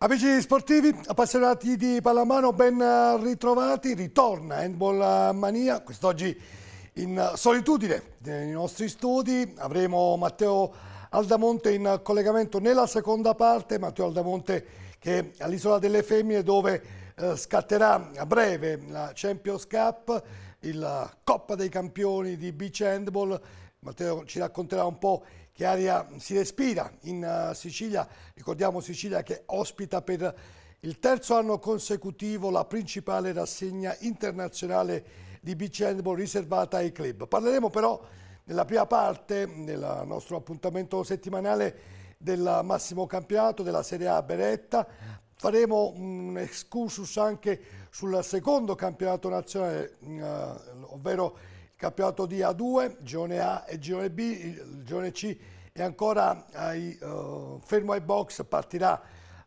Amici sportivi, appassionati di pallamano, ben eh, ritrovati. Ritorna Handball eh, Mania, quest'oggi in solitudine nei nostri studi. Avremo Matteo Aldamonte in collegamento nella seconda parte. Matteo Aldamonte che è all'Isola delle Femmine dove eh, scatterà a breve la Champions Cup, la Coppa dei Campioni di Beach Handball. Matteo ci racconterà un po' che aria si respira in eh, Sicilia, ricordiamo Sicilia che ospita per il terzo anno consecutivo la principale rassegna internazionale di beach handball riservata ai club. Parleremo però nella prima parte, del nostro appuntamento settimanale, del massimo campionato della Serie A Beretta, faremo un excursus anche sul secondo campionato nazionale, mm, eh, ovvero il campionato di a 2, girone A e girone B, il girone C è ancora ai, uh, fermo ai box, partirà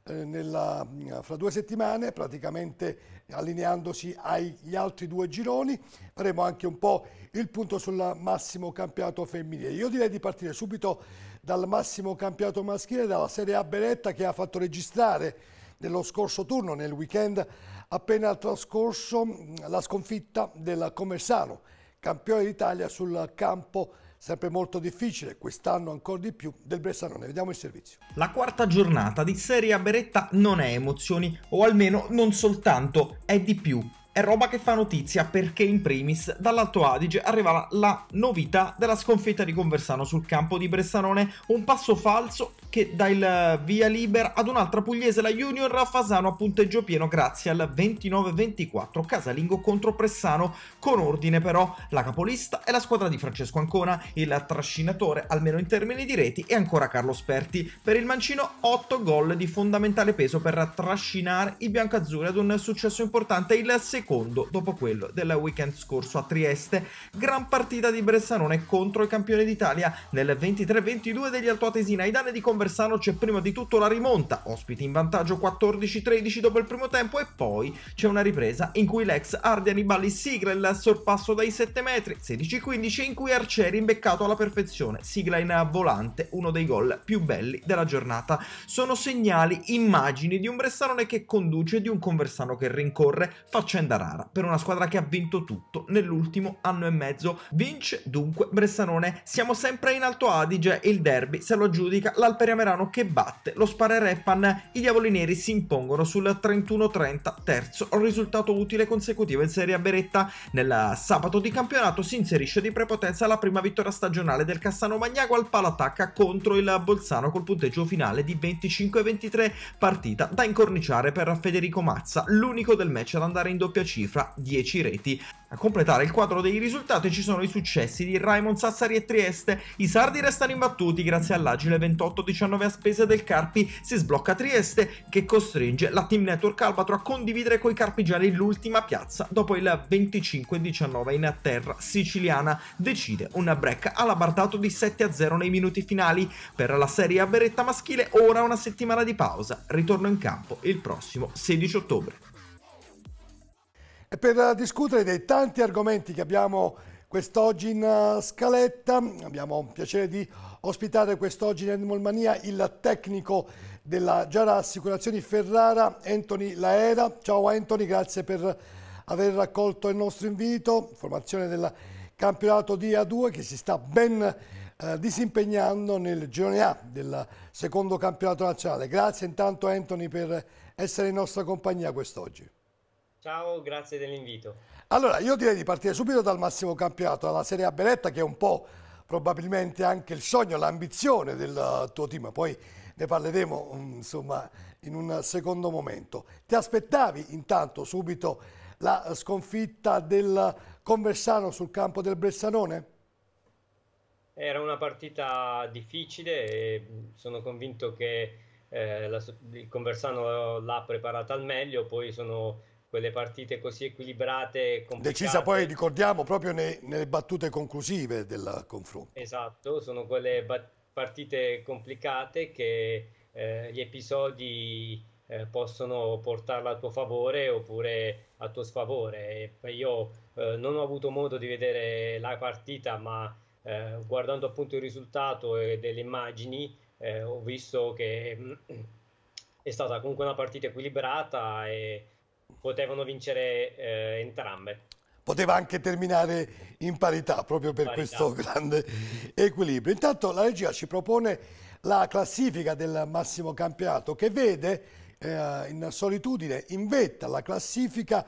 eh, nella, mm, fra due settimane praticamente allineandosi agli altri due gironi faremo anche un po' il punto sul massimo campionato femminile io direi di partire subito dal massimo campionato maschile dalla Serie A Beretta che ha fatto registrare nello scorso turno nel weekend appena trascorso mm, la sconfitta del Commersano campione d'Italia sul campo sempre molto difficile, quest'anno ancora di più, del Bressanone. Vediamo il servizio. La quarta giornata di Serie A Beretta non è emozioni, o almeno non soltanto, è di più. È roba che fa notizia perché in primis dall'Alto Adige arriva la novità della sconfitta di Conversano sul campo di Bressanone, un passo falso che dà il via libera ad un'altra pugliese, la Junior Fasano a punteggio pieno grazie al 29-24 casalingo contro Pressano con ordine però la capolista è la squadra di Francesco Ancona, il trascinatore almeno in termini di reti è ancora Carlo Sperti. Per il mancino 8 gol di fondamentale peso per trascinare i biancazzurri ad un successo importante, il secondo dopo quello del weekend scorso a Trieste. Gran partita di Bressanone contro il campione d'Italia nel 23-22 degli Altoatesina i danni di Conversazione Versano c'è prima di tutto la rimonta, ospiti in vantaggio 14-13 dopo il primo tempo e poi c'è una ripresa in cui l'ex Ardi Anibali sigla il sorpasso dai 7 metri, 16-15 in cui Arcieri imbeccato alla perfezione, sigla in volante uno dei gol più belli della giornata. Sono segnali, immagini di un Bressanone che conduce e di un Conversano che rincorre, faccenda rara per una squadra che ha vinto tutto nell'ultimo anno e mezzo. Vince dunque Bressanone, siamo sempre in Alto Adige e il derby se lo giudica l'Alperia Camerano che batte lo Sparerepan, i diavoli neri si impongono sul 31-30, terzo risultato utile consecutivo in Serie A Beretta. Nel sabato di campionato si inserisce di prepotenza la prima vittoria stagionale del Cassano Magnago al Palatacca contro il Bolzano col punteggio finale di 25-23, partita da incorniciare per Federico Mazza, l'unico del match ad andare in doppia cifra, 10 reti. A completare il quadro dei risultati ci sono i successi di Raimond Sassari e Trieste. I sardi restano imbattuti grazie all'agile 28 dicembre 2019 a spese del Carpi si sblocca Trieste che costringe la Team Network Albatro a condividere coi carpigiani l'ultima piazza dopo il 25-19 in terra siciliana. Decide una break all'abartato di 7-0 nei minuti finali. Per la Serie A Beretta maschile ora una settimana di pausa. Ritorno in campo il prossimo 16 ottobre. E per discutere dei tanti argomenti che abbiamo quest'oggi in eh, scaletta abbiamo un piacere di ospitare quest'oggi in Animal Mania il tecnico della Giara Assicurazioni Ferrara, Anthony Laera. Ciao Anthony, grazie per aver raccolto il nostro invito. Formazione del campionato di A2 che si sta ben eh, disimpegnando nel girone A del secondo campionato nazionale. Grazie intanto Anthony per essere in nostra compagnia quest'oggi. Ciao, grazie dell'invito. Allora, io direi di partire subito dal massimo campionato, dalla Serie A Beretta che è un po' probabilmente anche il sogno, l'ambizione del tuo team, poi ne parleremo mm, insomma, in un secondo momento. Ti aspettavi intanto subito la sconfitta del Conversano sul campo del Bressanone? Era una partita difficile e sono convinto che eh, la, il Conversano l'ha preparata al meglio, poi sono quelle partite così equilibrate. Complicate. Decisa poi, ricordiamo, proprio nei, nelle battute conclusive del confronto. Esatto, sono quelle partite complicate che eh, gli episodi eh, possono portarla a tuo favore oppure a tuo sfavore. Io eh, non ho avuto modo di vedere la partita, ma eh, guardando appunto il risultato e delle immagini eh, ho visto che mh, mm, è stata comunque una partita equilibrata e potevano vincere eh, entrambe. Poteva anche terminare in parità proprio per parità. questo grande equilibrio. Intanto la regia ci propone la classifica del massimo campionato che vede eh, in solitudine in vetta la classifica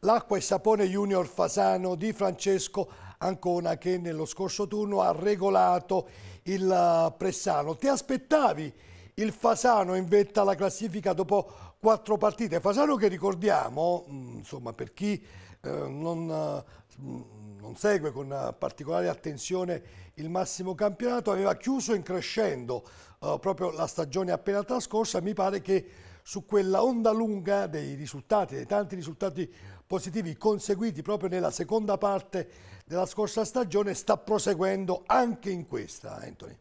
l'acqua e sapone junior Fasano di Francesco Ancona che nello scorso turno ha regolato il eh, Pressano. Ti aspettavi? il Fasano in vetta alla classifica dopo quattro partite. Fasano che ricordiamo, mm, insomma, per chi eh, non, mm, non, segue con particolare attenzione il massimo campionato, aveva chiuso in crescendo eh, proprio la stagione appena trascorsa. Mi pare che su quella onda lunga dei risultati, dei tanti risultati positivi conseguiti proprio nella seconda parte della scorsa stagione, sta proseguendo anche in questa, Anthony.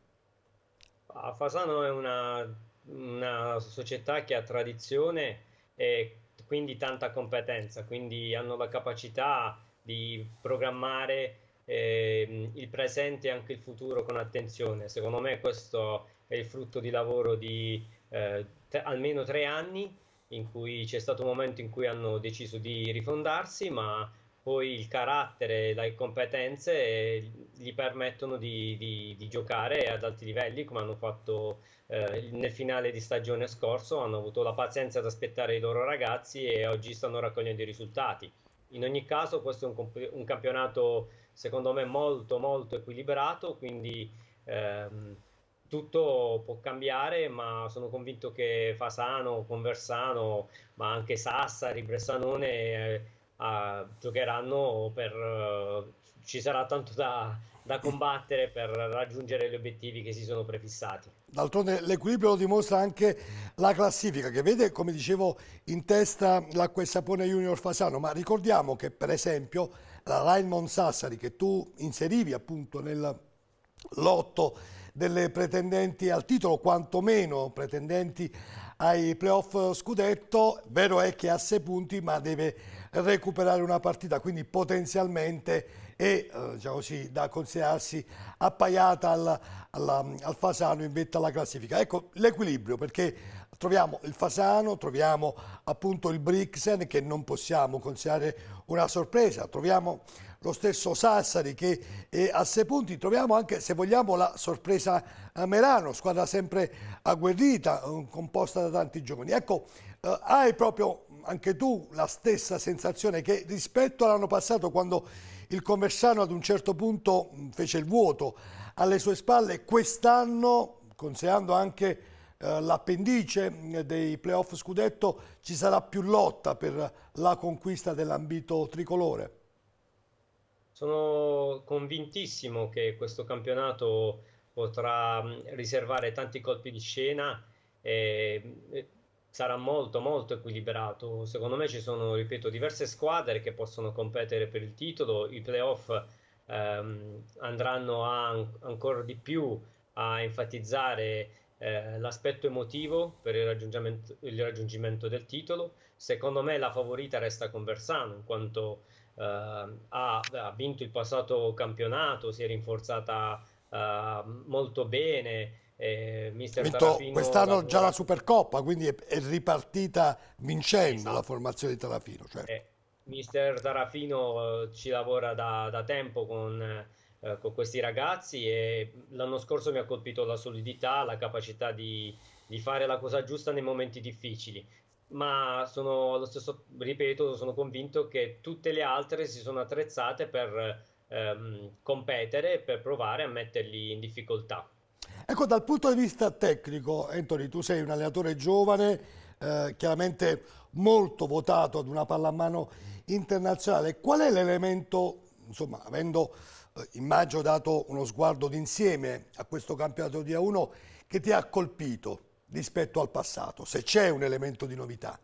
Fasano è una, una società che ha tradizione e quindi tanta competenza, quindi hanno la capacità di programmare eh, il presente e anche il futuro con attenzione. Secondo me questo è il frutto di lavoro di eh, te, almeno tre anni in cui c'è stato un momento in cui hanno deciso di rifondarsi, ma poi il carattere e le competenze gli permettono di, di, di, giocare ad alti livelli come hanno fatto eh, nel finale di stagione scorso, hanno avuto la pazienza ad aspettare i loro ragazzi e oggi stanno raccogliendo i risultati. In ogni caso questo è un, un campionato secondo me molto molto equilibrato, quindi ehm, tutto può cambiare, ma sono convinto che Fasano, Conversano, ma anche Sassari, Bressanone... Eh, uh, giocheranno per... Uh, ci sarà tanto da, da combattere per raggiungere gli obiettivi che si sono prefissati. D'altronde l'equilibrio lo dimostra anche la classifica che vede, come dicevo, in testa l'acqua e sapone Junior Fasano, ma ricordiamo che per esempio la Raimond Sassari che tu inserivi appunto nel lotto delle pretendenti al titolo, quantomeno pretendenti ai playoff scudetto, vero è che ha 6 punti ma deve recuperare una partita, quindi potenzialmente è eh, diciamo così, da considerarsi appaiata al, al, al Fasano in vetta alla classifica. Ecco l'equilibrio perché troviamo il Fasano, troviamo appunto il Brixen che non possiamo considerare una sorpresa, troviamo lo stesso Sassari che è a sei punti, troviamo anche se vogliamo la sorpresa a Merano, squadra sempre agguerrita, eh, composta da tanti giovani. Ecco, eh, hai proprio anche tu la stessa sensazione che rispetto all'anno passato quando il Conversano ad un certo punto fece il vuoto alle sue spalle, quest'anno, considerando anche eh, l'appendice dei playoff scudetto, ci sarà più lotta per la conquista dell'ambito tricolore? Sono convintissimo che questo campionato potrà riservare tanti colpi di scena e sarà molto molto equilibrato. Secondo me ci sono, ripeto, diverse squadre che possono competere per il titolo, i playoff ehm, andranno a, ancora di più a enfatizzare eh, l'aspetto emotivo per il raggiungimento, il raggiungimento, del titolo. Secondo me la favorita resta con Conversano, in quanto eh, ha, ha, vinto il passato campionato, si è rinforzata eh, molto bene eh, Vinto, quest'anno già la Supercoppa, quindi è, è ripartita vincendo esatto. la formazione di Tarafino. Certo. Eh, mister Tarafino eh, ci lavora da, da tempo con, eh, con, questi ragazzi e l'anno scorso mi ha colpito la solidità, la capacità di, di fare la cosa giusta nei momenti difficili ma sono allo stesso, ripeto, sono convinto che tutte le altre si sono attrezzate per ehm, competere, per provare a metterli in difficoltà. Ecco, dal punto di vista tecnico, Anthony, tu sei un allenatore giovane, eh, chiaramente molto votato ad una pallamano internazionale. Qual è l'elemento, insomma, avendo eh, maggio dato uno sguardo d'insieme a questo campionato di A1, che ti ha colpito rispetto al passato, se c'è un elemento di novità?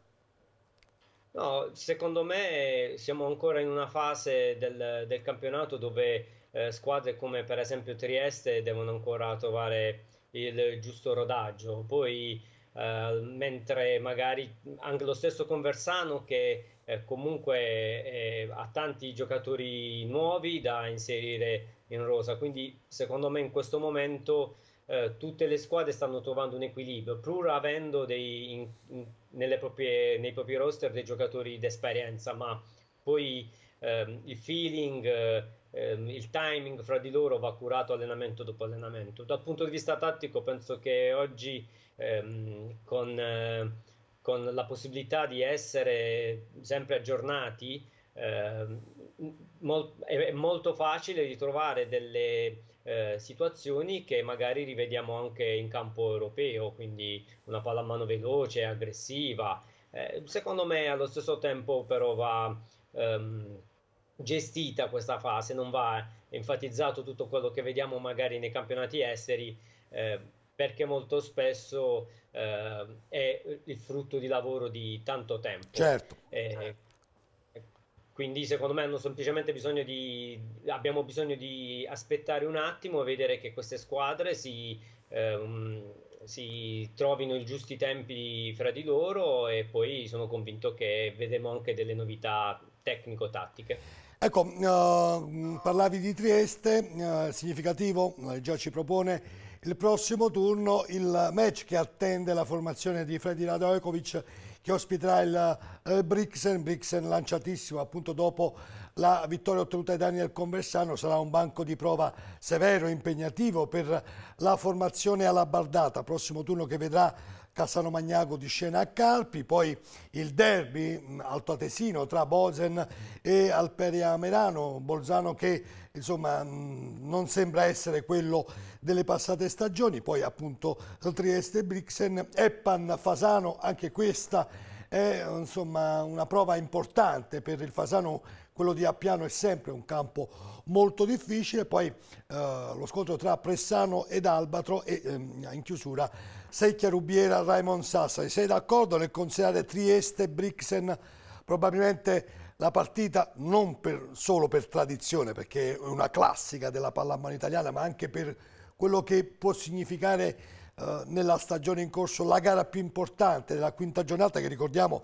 No, secondo me siamo ancora in una fase del, del campionato dove eh, squadre come per esempio Trieste devono ancora trovare il giusto rodaggio. Poi, eh, mentre magari anche lo stesso Conversano, che eh, comunque eh, ha tanti giocatori nuovi da inserire in rosa, quindi secondo me in questo momento. Eh, tutte le squadre stanno trovando un equilibrio, pur avendo dei, in, in, proprie, nei propri roster dei giocatori d'esperienza, ma poi eh, il feeling, Ehm, il timing fra di loro va curato allenamento dopo allenamento. Dal punto di vista tattico, penso che oggi ehm, con, eh, con, la possibilità di essere sempre aggiornati eh, mol- è molto facile ritrovare delle eh, situazioni che magari rivediamo anche in campo europeo, quindi una palla a mano veloce, aggressiva. Eh, secondo me allo stesso tempo però va. Ehm, gestita questa fase, non va enfatizzato tutto quello che vediamo magari nei campionati esteri, eh, perché molto spesso eh, è il frutto di lavoro di tanto tempo. Certo. Eh, quindi secondo me hanno semplicemente bisogno di, abbiamo bisogno di aspettare un attimo e vedere che queste squadre si, ehm, si trovino i giusti tempi fra di loro e poi sono convinto che vedremo anche delle novità tecnico-tattiche. Ecco, eh, parlavi di Trieste, eh, significativo, eh, già ci propone il prossimo turno il match che attende la formazione di Freddy Radojkovic che ospiterà il, il eh, Brixen, Brixen lanciatissimo appunto dopo la vittoria ottenuta da Daniel Conversano sarà un banco di prova severo, e impegnativo per la formazione alla Bardata, prossimo turno che vedrà Cassano Magnaco di scena a Calpi, poi il derby mm, altoatesino tra Bozen e Alperia Merano, Bolzano che insomma mm, non sembra essere quello delle passate stagioni, poi appunto Trieste Brixen, Eppan Fasano, anche questa è insomma una prova importante per il Fasano, quello di Appiano è sempre un campo molto difficile, poi eh, lo scontro tra Pressano ed Albatro e ehm, in chiusura Secchia Rubiera Raimond Sassari. Sei d'accordo nel considerare Trieste e Brixen probabilmente la partita non per, solo per tradizione, perché è una classica della pallamano italiana, ma anche per quello che può significare eh, nella stagione in corso la gara più importante della quinta giornata che ricordiamo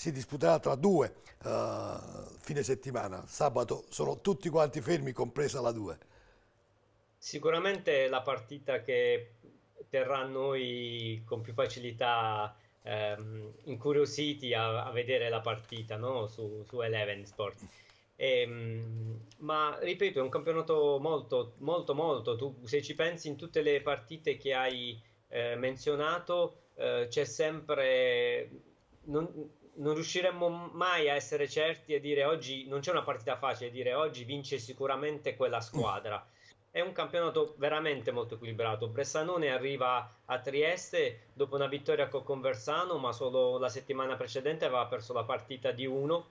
si disputerà tra due eh, fine settimana, sabato sono tutti quanti fermi, compresa la 2. Sicuramente la partita che terrà noi con più facilità ehm, incuriositi a, a, vedere la partita no? su, su, Eleven Sport. E, ehm, ma ripeto, è un campionato molto, molto, molto. Tu, se ci pensi in tutte le partite che hai eh, menzionato, eh, c'è sempre. Non, non riusciremmo mai a essere certi e dire oggi non c'è una partita facile, dire oggi vince sicuramente quella squadra. È un campionato veramente molto equilibrato. Bressanone arriva a Trieste dopo una vittoria con Conversano, ma solo la settimana precedente aveva perso la partita di 1 eh,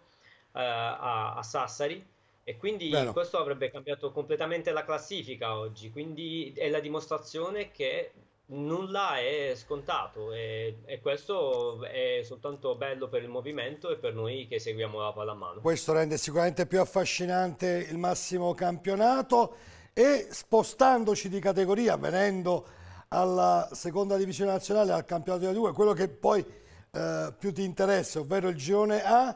a, a, Sassari. E quindi Vero. questo avrebbe cambiato completamente la classifica oggi. Quindi è la dimostrazione che nulla è scontato e, e, questo è soltanto bello per il movimento e per noi che seguiamo la palla a mano. Questo rende sicuramente più affascinante il massimo campionato e spostandoci di categoria, venendo alla seconda divisione nazionale, al campionato di 2, quello che poi eh, più ti interessa, ovvero il girone A,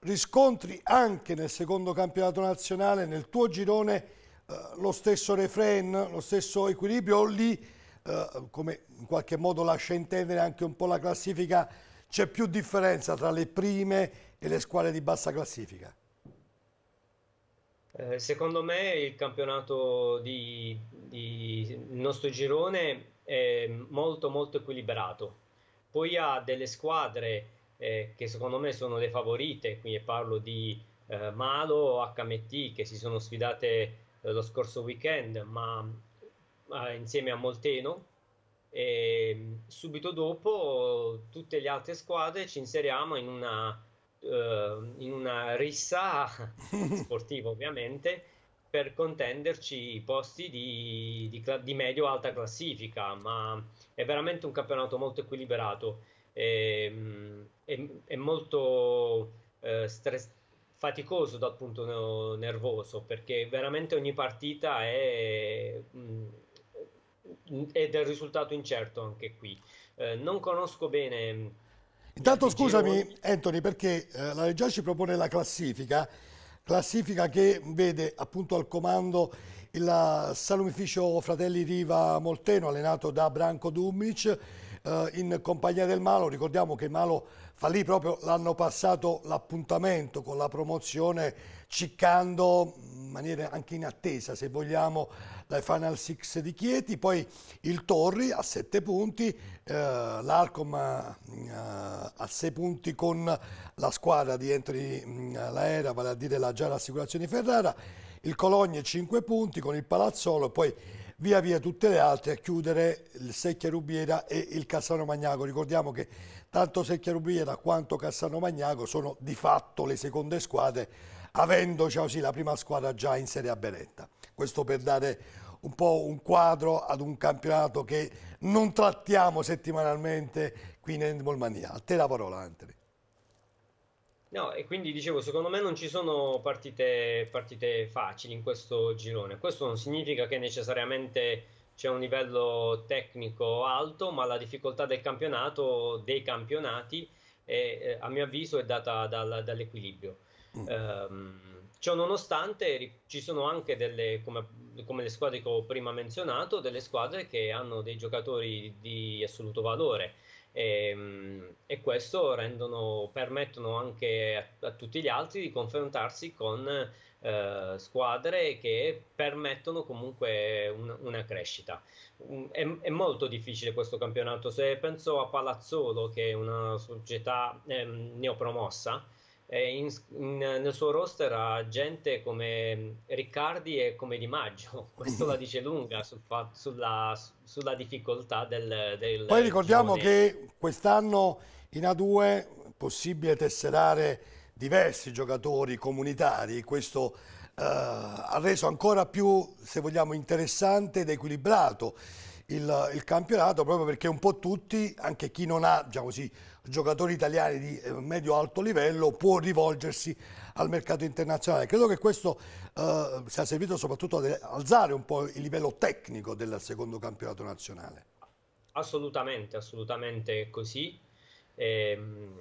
riscontri anche nel secondo campionato nazionale, nel tuo girone, eh, lo stesso refrain, lo stesso equilibrio, lì eh, come in qualche modo lascia intendere anche un po' la classifica, c'è più differenza tra le prime e le squadre di bassa classifica? Eh, secondo me il campionato di, di nostro girone è molto molto equilibrato. Poi ha delle squadre eh, che secondo me sono le favorite, qui parlo di eh, Malo o HMT che si sono sfidate eh, lo scorso weekend, ma eh, insieme a Molteno e ehm, subito dopo tutte le altre squadre ci inseriamo in una, eh, in una rissa sportiva ovviamente per contenderci i posti di, di, di medio-alta classifica, ma è veramente un campionato molto equilibrato, e, ehm, è, è molto eh, stress, faticoso dal punto nervoso, perché veramente ogni partita è... Mh, mm, e del risultato incerto anche qui. Eh, non conosco bene... Mm, Intanto scusami Anthony perché eh, la Reggia ci propone la classifica, classifica che vede appunto al comando il salumificio Fratelli Riva Molteno allenato da Branco Dumic eh, in compagnia del Malo, ricordiamo che Malo fa lì proprio l'hanno passato l'appuntamento con la promozione ciccando in maniera anche in attesa se vogliamo dai Final Six di Chieti, poi il Torri a 7 punti, eh, l'Arcom eh, a, a 6 punti con la squadra di Entri mm, Laera, vale a dire la Giara Assicurazioni Ferrara, il Cologne 5 punti con il Palazzolo, poi via via tutte le altre a chiudere il Secchia Rubiera e il Cassano Magnaco. Ricordiamo che tanto Secchiarubiera quanto Cassano Magnaco sono di fatto le seconde squadre, avendo così, la prima squadra già in Serie A Beretta. Questo per dare un po' un quadro ad un campionato che non trattiamo settimanalmente qui in Handball A te la parola, Antoni. No, e quindi dicevo, secondo me non ci sono partite, partite, facili in questo girone. Questo non significa che necessariamente c'è un livello tecnico alto, ma la difficoltà del campionato, dei campionati, è, eh, a mio avviso è data dal, dall'equilibrio. Mm. Um, ciò nonostante ci sono anche delle, come, come, le squadre che ho prima menzionato, delle squadre che hanno dei giocatori di assoluto valore e, ehm, e questo rendono, permettono anche a, a, tutti gli altri di confrontarsi con eh, squadre che permettono comunque un, una crescita. Un, mm, è, è, molto difficile questo campionato. Se penso a Palazzolo, che è una società ehm, eh, neopromossa, in, in, nel suo roster ha gente come Riccardi e come Di Maggio. Questo la dice lunga sul, sulla, sulla, difficoltà del, del Poi ricordiamo giovane. che quest'anno in A2 è possibile tesserare diversi giocatori comunitari, questo eh, ha reso ancora più, se vogliamo, interessante ed equilibrato il, il, campionato, proprio perché un po' tutti, anche chi non ha diciamo così, giocatori italiani di eh, medio-alto livello, può rivolgersi al mercato internazionale. Credo che questo eh, sia servito soprattutto ad alzare un po' il livello tecnico del secondo campionato nazionale. Assolutamente, assolutamente così. Ehm,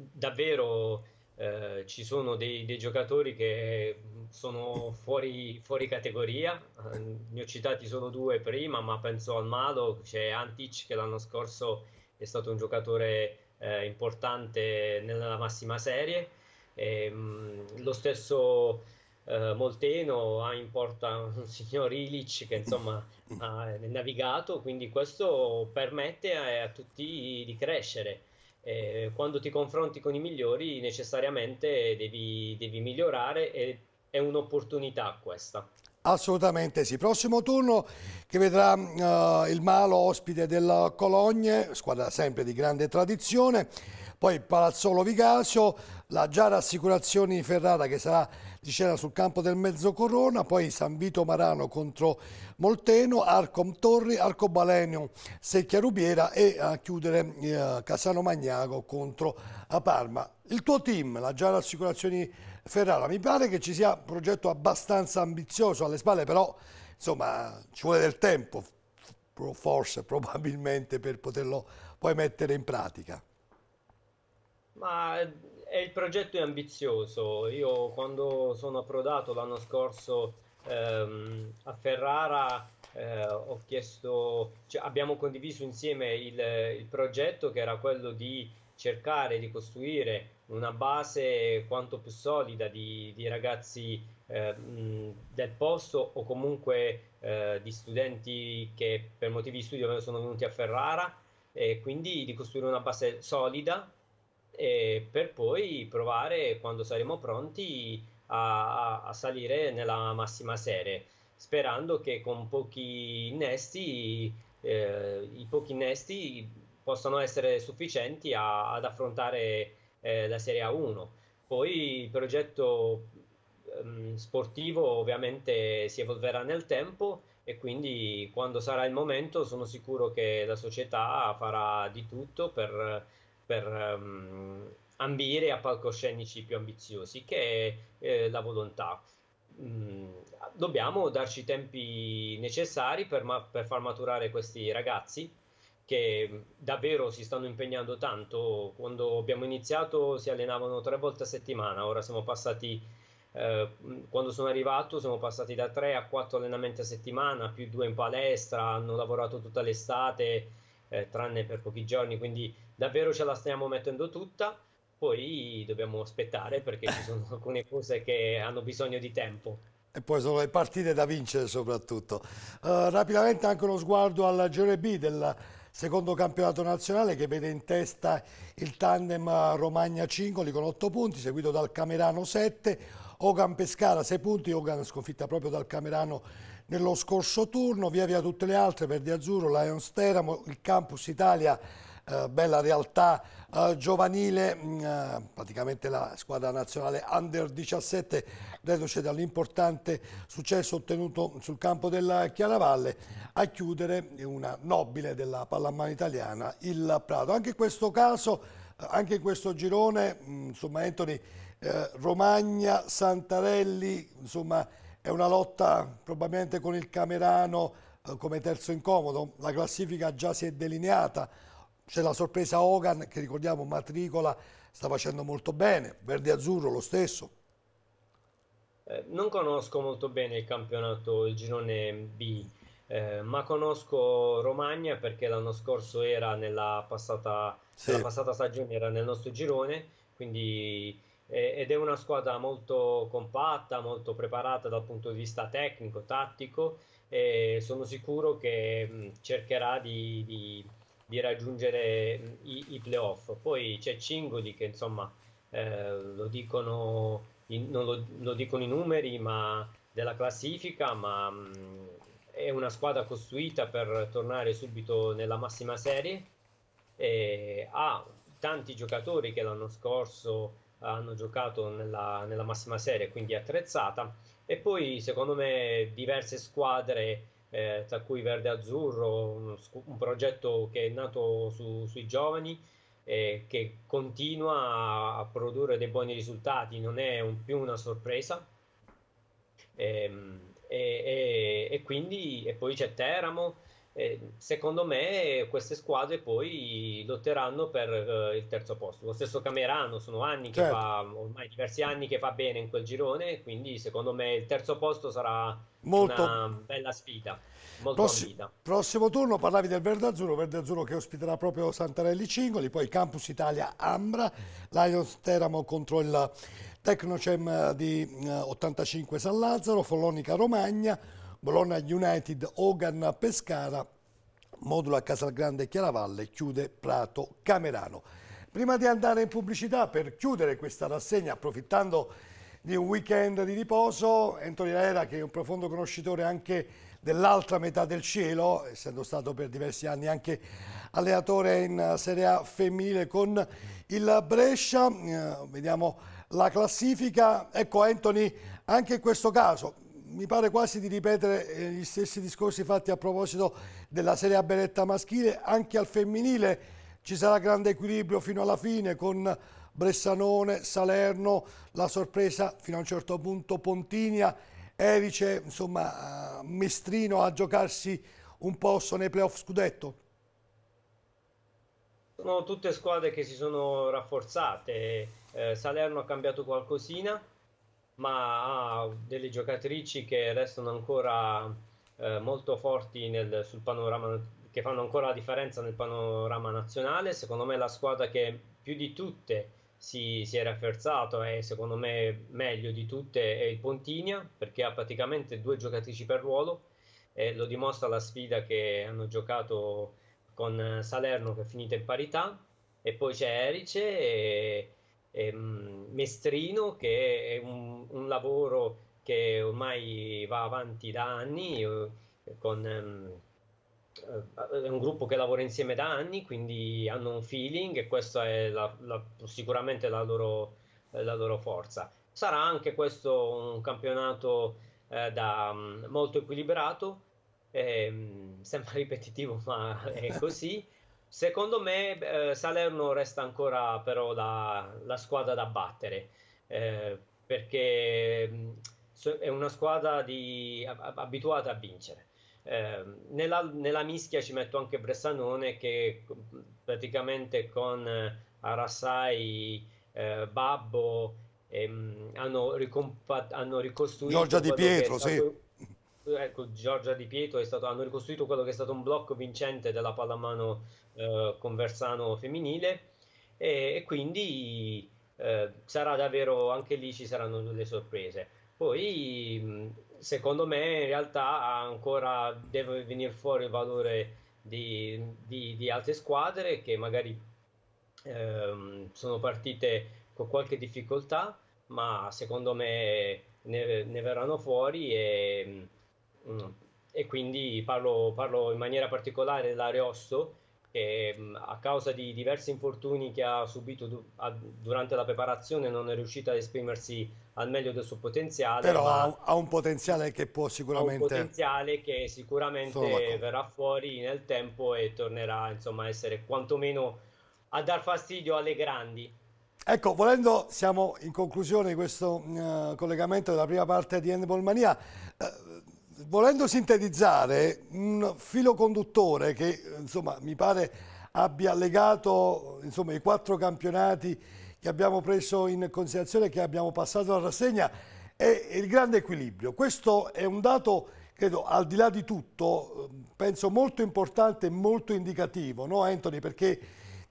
davvero eh, ci sono dei, dei, giocatori che sono fuori, fuori categoria, eh, ne ho citati solo due prima, ma penso al Malo, c'è Antic che l'anno scorso è stato un giocatore eh, importante nella massima serie, e, ehm, mh, lo stesso eh, Molteno ha in porta un signor Ilic che insomma ha navigato, quindi questo permette a, a tutti di crescere eh, quando ti confronti con i migliori necessariamente devi, devi migliorare e è un'opportunità questa. Assolutamente sì. Prossimo turno che vedrà uh, il Malo ospite del Cologne, squadra sempre di grande tradizione. Poi Palazzolo Vigasio, la Giara Assicurazioni Ferrara che sarà Diceva sul campo del Mezzo Corona, poi San Vito Marano contro Molteno, Arcom Torri, Arcobalenio Secchia Rubiera e a chiudere eh, Casano Magnago contro a eh, Parma. Il tuo team, la Giara Assicurazioni Ferrara, mi pare che ci sia un progetto abbastanza ambizioso alle spalle, però insomma ci vuole del tempo, forse probabilmente, per poterlo poi mettere in pratica. Ma eh, è, il progetto è ambizioso. Io quando sono approdato l'anno scorso ehm, a Ferrara eh, ho chiesto, cioè, abbiamo condiviso insieme il, il progetto che era quello di cercare di costruire una base quanto più solida di, di ragazzi eh, del posto o comunque eh, di studenti che per motivi di studio sono venuti a Ferrara e quindi di costruire una base solida per poi provare quando saremo pronti a, a, salire nella massima serie, sperando che con pochi innesti, eh, i pochi innesti possano essere sufficienti a, ad affrontare eh, la Serie A1. Poi il progetto ehm, sportivo ovviamente si evolverà nel tempo e quindi quando sarà il momento sono sicuro che la società farà di tutto per per um, ambire a palcoscenici più ambiziosi, che è eh, la volontà. Mm, dobbiamo darci i tempi necessari per, ma- per far maturare questi ragazzi che davvero si stanno impegnando tanto. Quando abbiamo iniziato si allenavano tre volte a settimana, ora siamo passati, eh, mm, quando sono arrivato siamo passati da tre a quattro allenamenti a settimana, più due in palestra, hanno lavorato tutta l'estate, eh, tranne per pochi giorni, quindi davvero ce la stiamo mettendo tutta, poi dobbiamo aspettare perché ci sono alcune cose che hanno bisogno di tempo. E poi sono le partite da vincere soprattutto. Uh, rapidamente anche uno sguardo alla Gere B del secondo campionato nazionale che vede in testa il tandem Romagna-Cingoli con 8 punti, seguito dal Camerano 7, Ogan Pescara 6 punti, Ogan sconfitta proprio dal Camerano nello scorso turno, via via tutte le altre, Verdi Azzurro, Lions Teramo, il Campus Italia eh, bella realtà eh, giovanile, mh, mm, eh, praticamente la squadra nazionale under 17 reduce dall'importante successo ottenuto sul campo della Chiaravalle a chiudere una nobile della pallamano italiana, il Prato. Anche in questo caso, eh, anche in questo girone, mh, mm, insomma Anthony, eh, Romagna, Santarelli, insomma è una lotta probabilmente con il Camerano come terzo incomodo, la classifica già si è delineata, c'è la sorpresa Hogan che ricordiamo matricola, sta facendo molto bene, verde azzurro lo stesso. Eh, non conosco molto bene il campionato, il girone B, eh, ma conosco Romagna perché l'anno scorso era nella passata, sì. nella passata stagione, era nel nostro girone, quindi eh, ed è una squadra molto compatta, molto preparata dal punto di vista tecnico, tattico e sono sicuro che mm, cercherà di, di di raggiungere i, i playoff. Poi c'è Cingoli che insomma eh, lo, dicono in, non lo, lo, dicono i numeri ma, della classifica, ma mh, mm, è una squadra costruita per tornare subito nella massima serie e ha tanti giocatori che l'anno scorso hanno giocato nella, nella massima serie, quindi attrezzata e poi secondo me diverse squadre eh, tra cui Verde Azzurro, un, un, progetto che è nato su, sui giovani eh, che continua a, a, produrre dei buoni risultati, non è un, più una sorpresa. Ehm, e, e, e, quindi, e poi c'è Teramo secondo me queste squadre poi lotteranno per eh, il terzo posto. Lo stesso Camerano, sono anni che certo. fa, ormai diversi anni che fa bene in quel girone, quindi secondo me il terzo posto sarà molto... una bella sfida. Molto Prossi- prossimo turno parlavi del Verde Azzurro, Verde Azzurro che ospiterà proprio Santarelli Cingoli, poi Campus Italia Ambra, Lions Teramo contro il Tecnocem di 85 eh, San Lazzaro, Follonica Romagna, Bologna United, Hogan Pescara, Modula Casalgrande Chiaravalle, chiude Prato Camerano. Prima di andare in pubblicità, per chiudere questa rassegna, approfittando di un weekend di riposo, Antonio Era, che è un profondo conoscitore anche dell'altra metà del cielo, essendo stato per diversi anni anche allenatore in Serie A femminile con il Brescia, eh, vediamo la classifica, ecco Anthony, anche in questo caso mi pare quasi di ripetere eh, gli stessi discorsi fatti a proposito della Serie A Beretta maschile, anche al femminile ci sarà grande equilibrio fino alla fine con Bressanone, Salerno, la sorpresa fino a un certo punto Pontinia, Erice, insomma eh, Mestrino a giocarsi un posto nei playoff scudetto. Sono tutte squadre che si sono rafforzate, eh, Salerno ha cambiato qualcosina, ma ha delle giocatrici che restano ancora eh, molto forti nel, sul panorama, che fanno ancora la differenza nel panorama nazionale. Secondo me è la squadra che più di tutte si, si è rafforzato e secondo me meglio di tutte è il Pontinia perché ha praticamente due giocatrici per ruolo e lo dimostra la sfida che hanno giocato con Salerno che è finita in parità e poi c'è Erice e ehm, mestrino, che è un, un, lavoro che ormai va avanti da anni, eh, con, ehm, eh, è un gruppo che lavora insieme da anni, quindi hanno un feeling e questa è la, la, sicuramente la loro, la loro, forza. Sarà anche questo un campionato eh, da, mm, molto equilibrato, eh, sembra ripetitivo ma è così. Secondo me eh, Salerno resta ancora però la, la squadra da battere eh, perché mm, è una squadra di, abituata a vincere. Eh, nella, nella, mischia ci metto anche Bressanone che mm, praticamente con eh, Arasai, eh, Babbo ehm, hanno, hanno, ricostruito Giorgia Di Pietro, stato, sì ecco, Giorgia Di Pietro stato, hanno ricostruito quello che è stato un blocco vincente della pallamano eh, conversano femminile e, e quindi eh, sarà davvero anche lì ci saranno delle sorprese. Poi secondo me in realtà ancora deve venire fuori il valore di, di, di altre squadre che magari eh, sono partite con qualche difficoltà ma secondo me ne, ne verranno fuori e Mm. E quindi parlo, parlo, in maniera particolare dell'Ariosto, che mm, a causa di diversi infortuni che ha subito du- a- durante la preparazione non è riuscito ad esprimersi al meglio del suo potenziale. Però ha un potenziale che può sicuramente... Un potenziale che sicuramente verrà fuori nel tempo e tornerà insomma, a essere quantomeno a dar fastidio alle grandi. Ecco, volendo, siamo in conclusione di questo uh, collegamento della prima parte di Handball Mania. Uh, volendo sintetizzare un filo conduttore che insomma, mi pare abbia legato insomma, i quattro campionati che abbiamo preso in considerazione, che abbiamo passato alla rassegna, è il grande equilibrio. Questo è un dato, credo, al di là di tutto, penso molto importante e molto indicativo, no Anthony? Perché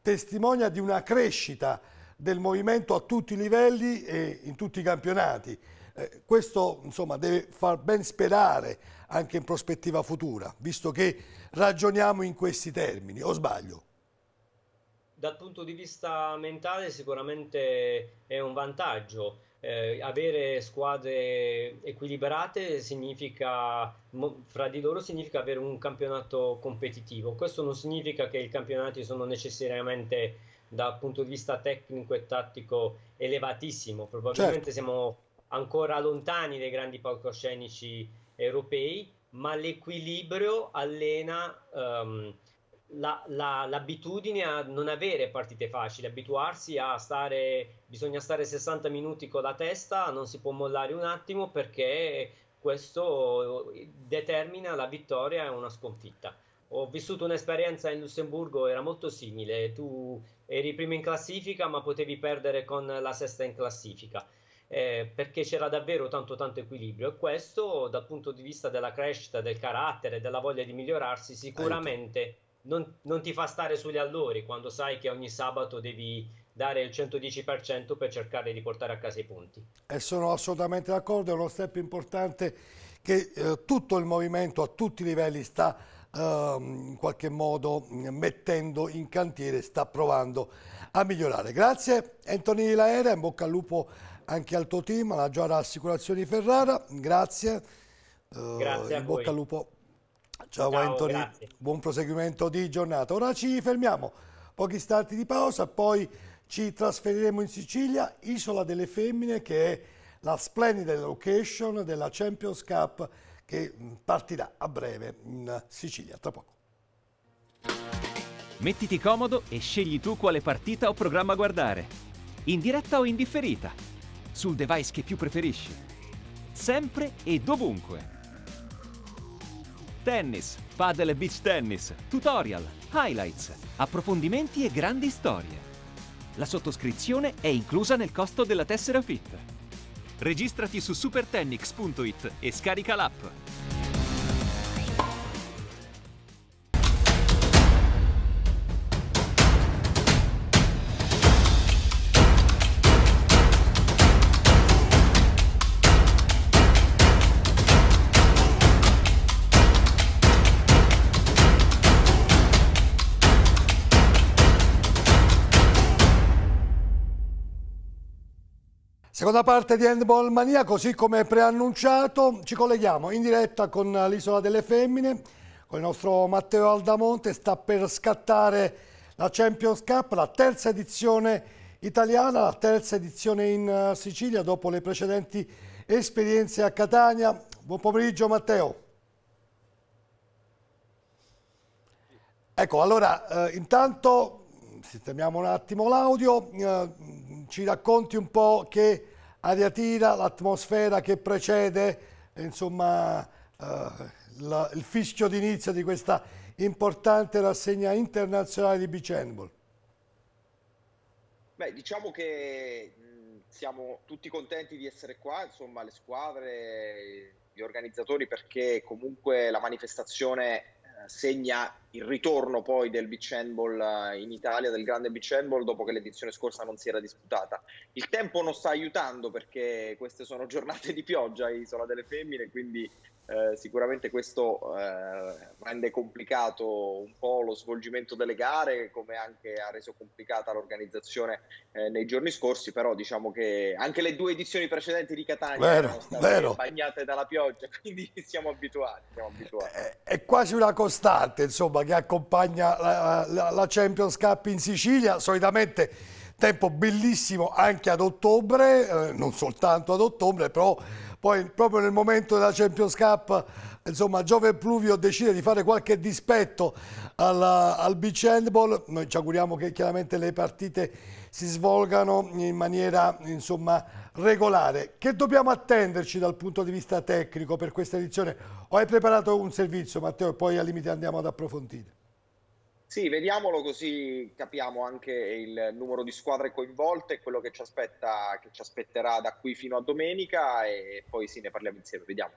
testimonia di una crescita del movimento a tutti i livelli e in tutti i campionati eh, questo insomma, deve far ben sperare anche in prospettiva futura, visto che ragioniamo in questi termini, o sbaglio? Dal punto di vista mentale sicuramente è un vantaggio. Eh, avere squadre equilibrate significa, fra di loro significa avere un campionato competitivo. Questo non significa che i campionati sono necessariamente dal punto di vista tecnico e tattico elevatissimo. Probabilmente certo. siamo ancora lontani dai grandi palcoscenici europei, ma l'equilibrio allena um, la, la, l'abitudine a non avere partite facili, abituarsi a stare, bisogna stare 60 minuti con la testa, non si può mollare un attimo perché questo determina la vittoria e una sconfitta. Ho vissuto un'esperienza in Lussemburgo, era molto simile, tu eri prima in classifica ma potevi perdere con la sesta in classifica eh, perché c'era davvero tanto tanto equilibrio e questo dal punto di vista della crescita, del carattere, della voglia di migliorarsi sicuramente non, non ti fa stare sugli allori quando sai che ogni sabato devi dare il 110% per cercare di portare a casa i punti. E sono assolutamente d'accordo, è uno step importante che eh, tutto il movimento a tutti i livelli sta ehm, in qualche modo mm, mettendo in cantiere, sta provando a migliorare. Grazie Antonini Laera, in bocca al lupo anche al tuo team, alla Giara Assicurazioni Ferrara, grazie. Eh, grazie uh, in bocca al lupo. Ciao, Ciao Anthony, grazie. buon proseguimento di giornata. Ora ci fermiamo, pochi istanti di pausa, poi ci trasferiremo in Sicilia, Isola delle Femmine, che è la splendida location della Champions Cup che mm, partirà a breve in Sicilia, tra poco. Mettiti comodo e scegli tu quale partita o programma guardare, in diretta o in differita sul device che più preferisci. Sempre e dovunque. Tennis, paddle e beach tennis, tutorial, highlights, approfondimenti e grandi storie. La sottoscrizione è inclusa nel costo della tessera FIT. Registrati su supertennix.it e scarica l'app. Seconda parte di Handball Mania, così come preannunciato, ci colleghiamo in diretta con l'Isola delle Femmine, con il nostro Matteo Aldamonte, sta per scattare la Champions Cup, la terza edizione italiana, la terza edizione in eh, Sicilia dopo le precedenti esperienze a Catania. Buon pomeriggio Matteo. Ecco, allora, eh, intanto sistemiamo un attimo l'audio, eh, ci racconti un po' che aria tira, l'atmosfera che precede, insomma eh, la, il fischio d'inizio di questa importante rassegna internazionale di beach handball. Beh, diciamo che siamo tutti contenti di essere qua, insomma le squadre, gli organizzatori perché comunque la manifestazione eh, segna il ritorno poi del beach handball eh, in Italia, del grande beach handball dopo che l'edizione scorsa non si era disputata. Il tempo non sta aiutando perché queste sono giornate di pioggia Isola delle Femmine, quindi eh, sicuramente questo eh, rende complicato un po' lo svolgimento delle gare, come anche ha reso complicata l'organizzazione eh, nei giorni scorsi, però diciamo che anche le due edizioni precedenti di Catania vero, sono state vero. bagnate dalla pioggia, quindi siamo abituati. Siamo abituati. È, è, quasi una costante, insomma, che accompagna la, la, la Champions Cup in Sicilia, solitamente tempo bellissimo anche ad ottobre, eh, non soltanto ad ottobre, però poi proprio nel momento della Champions Cup insomma Giove Pluvio decide di fare qualche dispetto alla, al beach handball, noi ci auguriamo che chiaramente le partite si svolgano in maniera insomma, regolare. Che dobbiamo attenderci dal punto di vista tecnico per questa edizione? O hai preparato un servizio Matteo e poi al limite andiamo ad approfondire? Sì, vediamolo così capiamo anche il numero di squadre coinvolte e quello che ci, aspetta, che ci aspetterà da qui fino a domenica e poi sì, ne parliamo insieme, vediamo.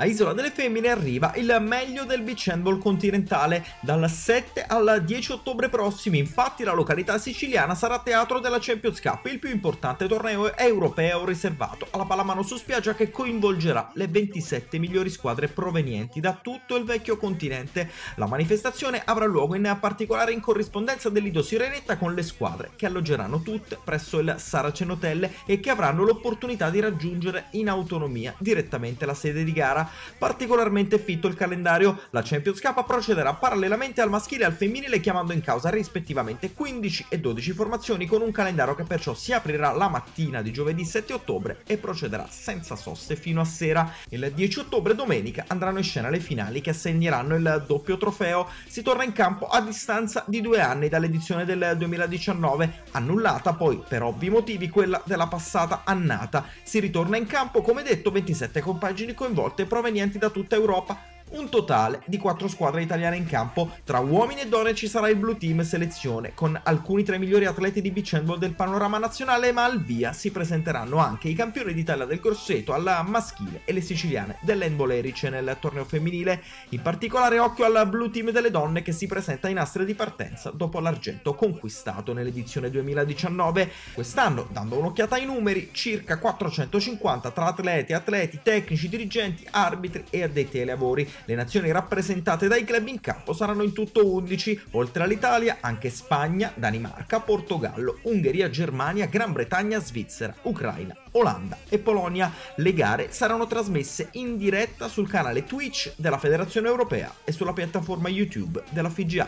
A Isola delle Femmine arriva il meglio del beach handball continentale dal 7 al 10 ottobre prossimi, infatti la località siciliana sarà teatro della Champions Cup, il più importante torneo europeo riservato alla pallamano su spiaggia che coinvolgerà le 27 migliori squadre provenienti da tutto il vecchio continente. La manifestazione avrà luogo in particolare in corrispondenza del Lido Sirenetta con le squadre che alloggeranno tutte presso il Saracen Hotel e che avranno l'opportunità di raggiungere in autonomia direttamente la sede di gara gara. Particolarmente fitto il calendario, la Champions Cup procederà parallelamente al maschile e al femminile chiamando in causa rispettivamente 15 e 12 formazioni con un calendario che perciò si aprirà la mattina di giovedì 7 ottobre e procederà senza soste fino a sera. Il 10 ottobre domenica andranno in scena le finali che assegneranno il doppio trofeo. Si torna in campo a distanza di due anni dall'edizione del 2019, annullata poi per ovvi motivi quella della passata annata. Si ritorna in campo come detto 27 compagini coinvolte provenienti da tutta Europa un totale di 4 squadre italiane in campo, tra uomini e donne ci sarà il Blue Team selezione, con alcuni tra i migliori atleti di beach handball del panorama nazionale, ma al via si presenteranno anche i campioni d'Italia del Grosseto alla maschile e le siciliane dell'handball Erice nel torneo femminile, in particolare occhio al Blue Team delle donne che si presenta in astra di partenza dopo l'argento conquistato nell'edizione 2019. Quest'anno, dando un'occhiata ai numeri, circa 450 tra atleti, atleti, tecnici, dirigenti, arbitri e addetti ai lavori. Le nazioni rappresentate dai club in campo saranno in tutto 11, oltre all'Italia anche Spagna, Danimarca, Portogallo, Ungheria, Germania, Gran Bretagna, Svizzera, Ucraina, Olanda e Polonia. Le gare saranno trasmesse in diretta sul canale Twitch della Federazione Europea e sulla piattaforma YouTube della FIGH.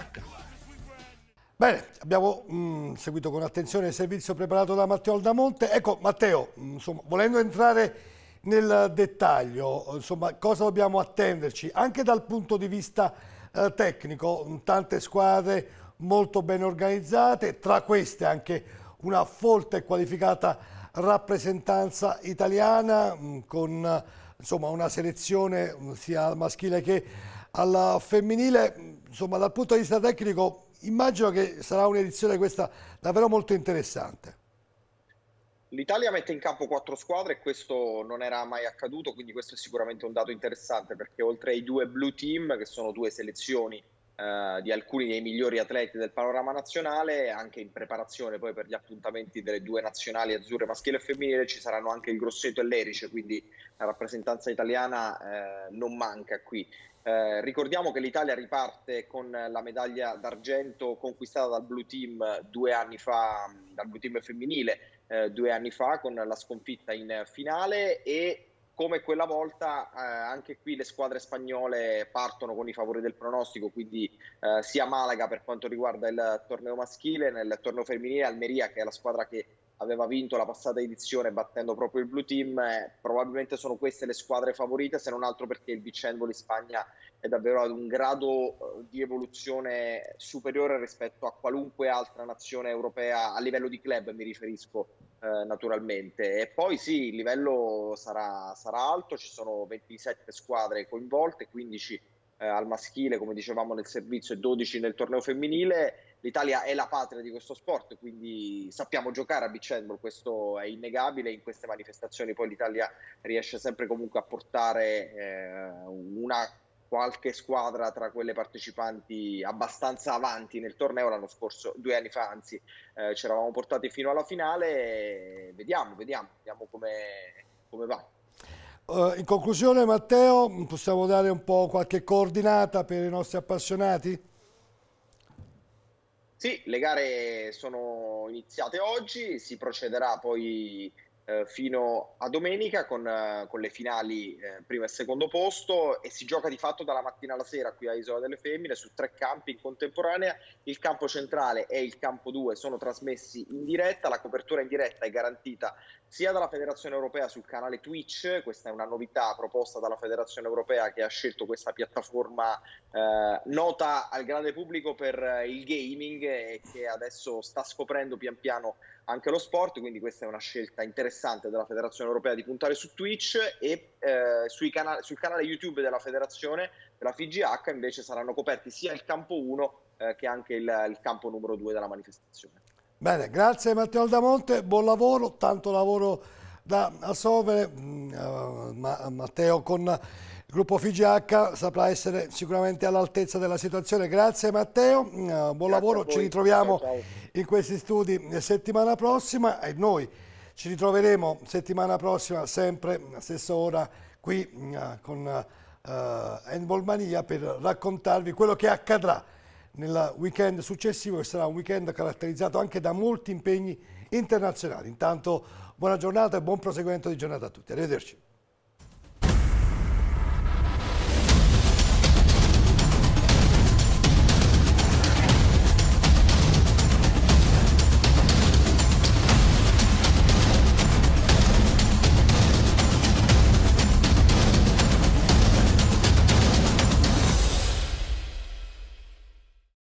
Bene, abbiamo mh, mm, seguito con attenzione il servizio preparato da Matteo Aldamonte. Ecco, Matteo, mh, mm, insomma, volendo entrare nel dettaglio, insomma, cosa dobbiamo attenderci anche dal punto di vista eh, tecnico, tante squadre molto ben organizzate, tra queste anche una folta e qualificata rappresentanza italiana mm, con insomma, una selezione mm, sia al maschile che al femminile, insomma dal punto di vista tecnico immagino che sarà un'edizione questa davvero molto interessante. L'Italia mette in campo quattro squadre e questo non era mai accaduto, quindi questo è sicuramente un dato interessante perché oltre ai due Blue Team, che sono due selezioni eh, di alcuni dei migliori atleti del panorama nazionale, anche in preparazione poi per gli appuntamenti delle due nazionali azzurre maschile e femminile ci saranno anche il Grosseto e l'Erice, quindi la rappresentanza italiana eh, non manca qui. Eh, ricordiamo che l'Italia riparte con la medaglia d'argento conquistata dal Blue Team eh, due anni fa, dal Blue Team femminile eh, due anni fa con la sconfitta in finale e come quella volta eh, anche qui le squadre spagnole partono con i favori del pronostico, quindi eh, sia Malaga per quanto riguarda il torneo maschile, nel torneo femminile Almeria che è la squadra che aveva vinto la passata edizione battendo proprio il Blue Team, eh, probabilmente sono queste le squadre favorite, se non altro perché il Vicendoli Spagna è davvero ad un grado eh, di evoluzione superiore rispetto a qualunque altra nazione europea a livello di club, mi riferisco eh, naturalmente. E poi sì, il livello sarà, sarà, alto, ci sono 27 squadre coinvolte, 15 eh, al maschile, come dicevamo nel servizio, e 12 nel torneo femminile l'Italia è la patria di questo sport, quindi sappiamo giocare a beach handball, questo è innegabile, in queste manifestazioni poi l'Italia riesce sempre comunque a portare eh, una qualche squadra tra quelle partecipanti abbastanza avanti nel torneo l'anno scorso, due anni fa anzi, eh, ci eravamo portati fino alla finale, vediamo, vediamo, vediamo come, come va. Eh, in conclusione Matteo, possiamo dare un po' qualche coordinata per i nostri appassionati? Sì, le gare sono iniziate oggi, si procederà poi eh, fino a domenica con, eh, con le finali eh, primo e secondo posto e si gioca di fatto dalla mattina alla sera qui a Isola delle Femmine su tre campi in contemporanea, il campo centrale e il campo 2 sono trasmessi in diretta, la copertura in diretta è garantita sia dalla Federazione Europea sul canale Twitch, questa è una novità proposta dalla Federazione Europea che ha scelto questa piattaforma eh, nota al grande pubblico per eh, il gaming e che adesso sta scoprendo pian piano anche lo sport, quindi questa è una scelta interessante della Federazione Europea di puntare su Twitch e eh, canali, sul canale YouTube della Federazione, della FIGH invece saranno coperti sia il campo 1 eh, che anche il, il campo numero 2 della manifestazione. Bene, grazie Matteo Aldamonte, buon lavoro, tanto lavoro da assolvere. Mm, eh, Matteo con il gruppo FIGH saprà essere sicuramente all'altezza della situazione. Grazie Matteo, mm, eh, buon grazie lavoro, ci ritroviamo ciao, in questi studi eh, settimana prossima e noi ci ritroveremo settimana prossima sempre alla stessa ora qui mm, con uh, Handball per raccontarvi quello che accadrà nel weekend successivo che sarà un weekend caratterizzato anche da molti impegni internazionali. Intanto buona giornata e buon proseguimento di giornata a tutti. Arrivederci.